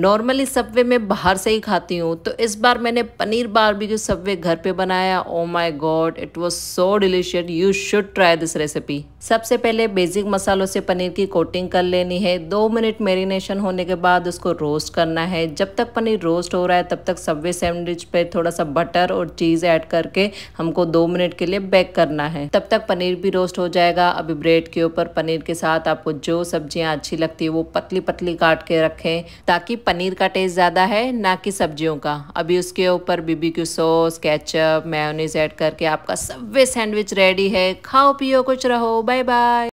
normally Subway मैं बाहर से ही खाती हूँ तो इस बार मैंने पनीर बारबेक्यू सब्वे घर पे बनाया oh my god it was so delicious you should try this recipe सबसे पहले बेसिक मसालों से पनीर की कोटिंग कर लेनी है दो मिनट मेरीनेशन होने के बाद उसको रोस्ट करना है जब तक पनीर रोस्ट हो रहा है तब तक सब्वे सैंडविच पे थोड़ा सा बटर और चीज़ ऐड करके हमको दो मिनट के लिए बेक करना है तब तक पनीर भी रोस्ट हो जाएगा अभी ब्रेड के ऊपर पनीर के साथ आपको जो सब्जियाँ अच्छी लगती है वो पतली पतली काट के रखें ताकि पनीर का टेस्ट ज़्यादा है ना कि सब्जियों का अभी उसके ऊपर BBQ sauce ketchup mayonnaise add करके आपका सब्वे सैंडविच रेडी है खाओ पियो कुछ रहो बाय बाय